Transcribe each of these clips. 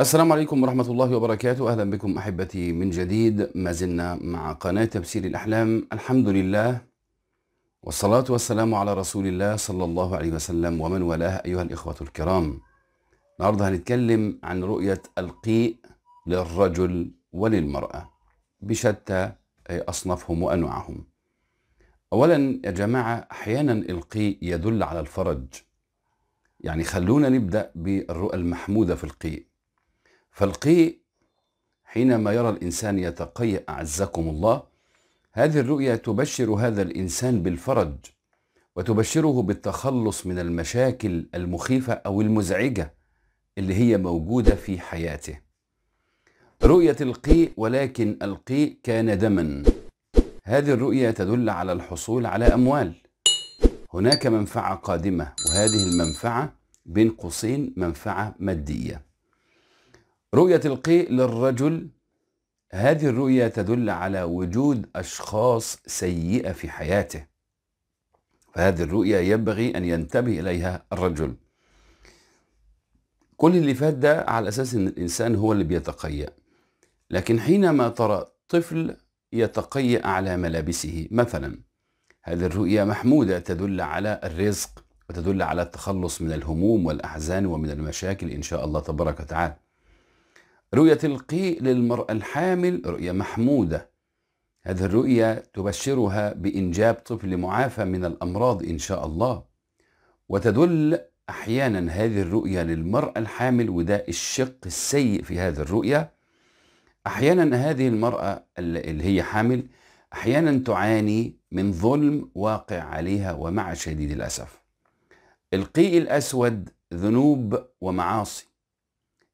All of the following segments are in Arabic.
السلام عليكم ورحمة الله وبركاته أهلا بكم أحبتي من جديد ما زلنا مع قناة تفسير الأحلام الحمد لله والصلاة والسلام على رسول الله صلى الله عليه وسلم ومن والاه أيها الإخوة الكرام النهاردة هنتكلم عن رؤية القيء للرجل وللمرأة بشتى أصنافهم وأنواعهم أولا يا جماعة أحيانا القيء يدل على الفرج يعني خلونا نبدأ بالرؤى المحمودة في القيء فالقيء حينما يرى الإنسان يتقيأ أعزكم الله هذه الرؤية تبشر هذا الإنسان بالفرج وتبشره بالتخلص من المشاكل المخيفة أو المزعجة اللي هي موجودة في حياته رؤية القيء ولكن القيء كان دما هذه الرؤية تدل على الحصول على أموال هناك منفعة قادمة وهذه المنفعة بين قوسين منفعة مادية رؤية القيء للرجل هذه الرؤية تدل على وجود أشخاص سيئة في حياته فهذه الرؤية ينبغي أن ينتبه إليها الرجل كل اللي فات ده على أساس أن الإنسان هو اللي بيتقيأ لكن حينما ترى طفل يتقيأ على ملابسه مثلا هذه الرؤية محمودة تدل على الرزق وتدل على التخلص من الهموم والأحزان ومن المشاكل إن شاء الله تبارك وتعالى رؤية القيء للمرأة الحامل رؤية محمودة هذه الرؤية تبشرها بإنجاب طفل معافى من الأمراض إن شاء الله وتدل أحيانا هذه الرؤية للمرأة الحامل وداء الشق السيء في هذه الرؤية أحيانا هذه المرأة اللي هي حامل أحيانا تعاني من ظلم واقع عليها ومع شديد الأسف القيء الأسود ذنوب ومعاصي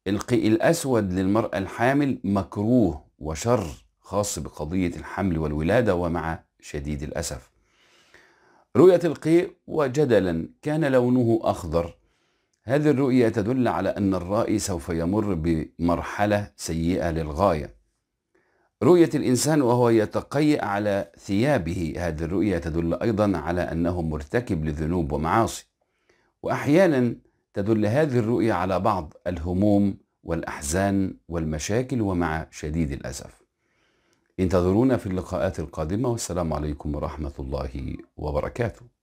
القيء الأسود للمرأة الحامل مكروه وشر خاص بقضية الحمل والولادة ومع شديد الأسف رؤية القيء وجدلا كان لونه أخضر هذه الرؤية تدل على أن الرائي سوف يمر بمرحلة سيئة للغاية رؤية الإنسان وهو يتقيأ على ثيابه هذه الرؤية تدل أيضا على أنه مرتكب لذنوب ومعاصي وأحيانا تدل هذه الرؤية على بعض الهموم والأحزان والمشاكل ومع شديد الأسف انتظرونا في اللقاءات القادمة والسلام عليكم ورحمة الله وبركاته